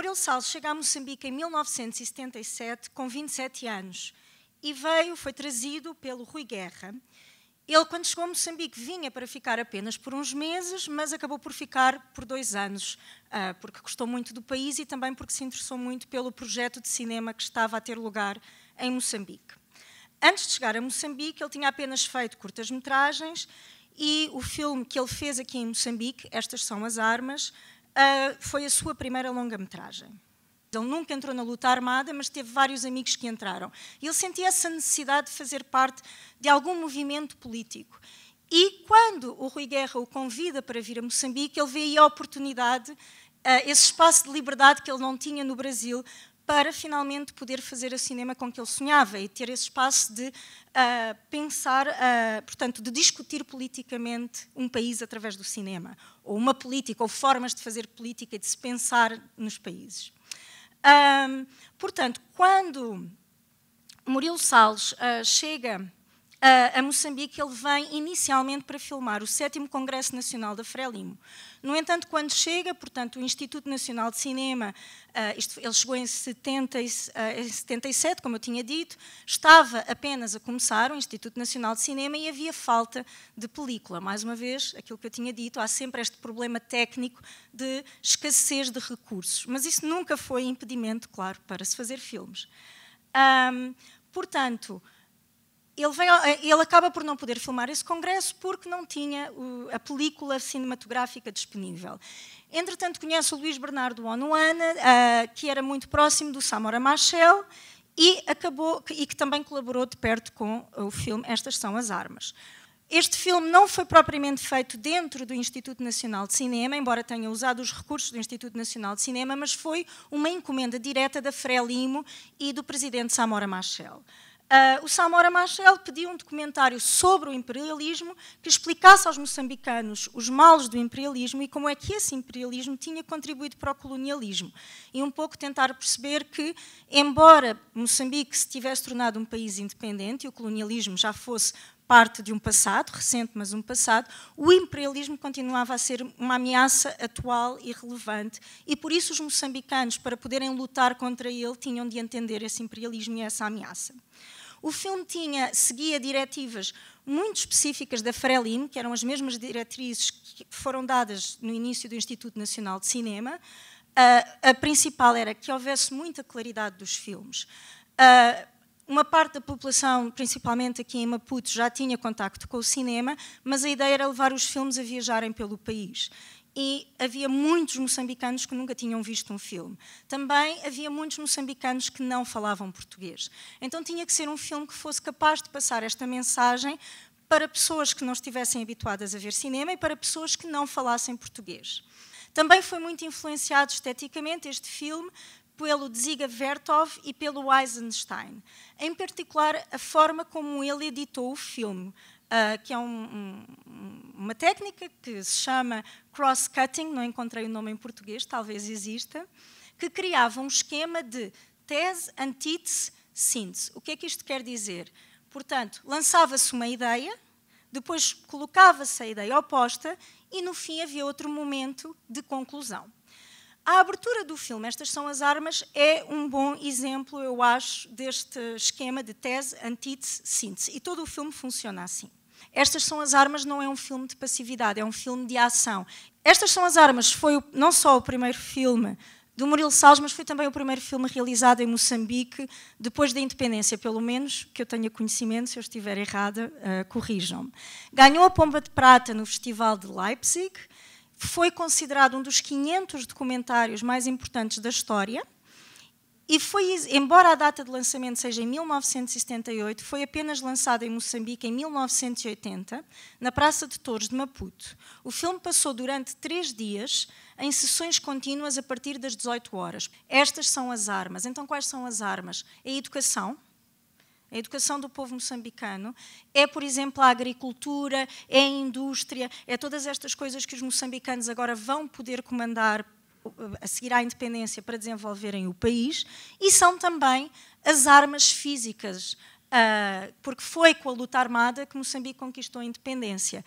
Mourelo Salles chega a Moçambique em 1977, com 27 anos, e veio, foi trazido pelo Rui Guerra. Ele, quando chegou a Moçambique, vinha para ficar apenas por uns meses, mas acabou por ficar por dois anos, ah, porque gostou muito do país e também porque se interessou muito pelo projeto de cinema que estava a ter lugar em Moçambique. Antes de chegar a Moçambique, ele tinha apenas feito curtas-metragens e o filme que ele fez aqui em Moçambique, Estas São as Armas, uh, foi a sua primeira longa-metragem. Ele nunca entrou na luta armada, mas teve vários amigos que entraram. Ele sentia essa necessidade de fazer parte de algum movimento político. E quando o Rui Guerra o convida para vir a Moçambique, ele vê aí a oportunidade, ah, esse espaço de liberdade que ele não tinha no Brasil, para finalmente poder fazer o cinema com que ele sonhava e ter esse espaço de uh, pensar, uh, portanto, de discutir politicamente um país através do cinema, ou uma política, ou formas de fazer política e de se pensar nos países. Um, ah, portanto, quando Murilo Salles uh, chega a Moçambique, ele vem inicialmente para filmar o 7 Congresso Nacional da Frelimo. No entanto, quando chega, portanto, o Instituto Nacional de Cinema, uh, isto, ele chegou em, 70, uh, ah, em 77, como eu tinha dito, estava apenas a começar o Instituto Nacional de Cinema e havia falta de película. Mais uma vez, aquilo que eu tinha dito, há sempre este problema técnico de escassez de recursos, mas isso nunca foi impedimento, claro, para se fazer filmes. Um, portanto, ele, vem, eh, ele, acaba por não poder filmar esse congresso porque não tinha a película cinematográfica disponível. Entretanto, conhece o Luís Bernardo Onuana, ah, que era muito próximo do Samora Machel e, acabou, e que também colaborou de perto com o filme Estas São as Armas. Este filme não foi propriamente feito dentro do Instituto Nacional de Cinema, embora tenha usado os recursos do Instituto Nacional de Cinema, mas foi uma encomenda direta da Frelimo e do presidente Samora Machel. Uh, o Samora Machel pediu um documentário sobre o imperialismo que explicasse aos moçambicanos os males do imperialismo e como é que esse imperialismo tinha contribuído para o colonialismo. E um pouco tentar perceber que, embora Moçambique se tivesse tornado um país independente e o colonialismo já fosse parte de um passado, recente, mas um passado, o imperialismo continuava a ser uma ameaça atual e relevante. E por isso os moçambicanos, para poderem lutar contra ele, tinham de entender esse imperialismo e essa ameaça. O filme tinha, seguia diretivas muito específicas da Frelimo, que eram as mesmas diretrizes que foram dadas no início do Instituto Nacional de Cinema. a, ah, a principal era que houvesse muita claridade dos filmes. Uh, uma parte da população, principalmente aqui em Maputo, já tinha contacto com o cinema, mas a ideia era levar os filmes a viajarem pelo país e havia muitos moçambicanos que nunca tinham visto um filme. Também havia muitos moçambicanos que não falavam português. Então tinha que ser um filme que fosse capaz de passar esta mensagem para pessoas que não estivessem habituadas a ver cinema e para pessoas que não falassem português. Também foi muito influenciado esteticamente este filme pelo Ziga Vertov e pelo Eisenstein. Em particular, a forma como ele editou o filme, Uh, que é um, um, uma técnica que se chama cross-cutting, não encontrei o nome em português, talvez exista, que criava um esquema de tese, antítese, síntese. O que é que isto quer dizer? Portanto, lançava-se uma ideia, depois colocava-se a ideia oposta e, no fim, havia outro momento de conclusão. A abertura do filme, Estas São as Armas, é um bom exemplo, eu acho, deste esquema de tese, antítese, síntese. E todo o filme funciona assim. Estas São as Armas não é um filme de passividade, é um filme de ação. Estas São as Armas foi não só o primeiro filme do Murilo Salles, mas foi também o primeiro filme realizado em Moçambique, depois da independência, pelo menos que eu tenha conhecimento, se eu estiver errada, uh, corrijam-me. Ganhou a Pomba de Prata no Festival de Leipzig, foi considerado um dos 500 documentários mais importantes da história. E foi, embora a data de lançamento seja em 1978, foi apenas lançado em Moçambique em 1980, na Praça de Touros de Maputo. O filme passou durante três dias em sessões contínuas a partir das 18 horas. Estas são as armas. Então, quais são as armas? A educação, a educação do povo moçambicano é, por exemplo, a agricultura, é a indústria, é todas estas coisas que os moçambicanos agora vão poder comandar a seguir à independência para desenvolverem o país, e são também as armas físicas, ah, porque foi com a luta armada que Moçambique conquistou a independência.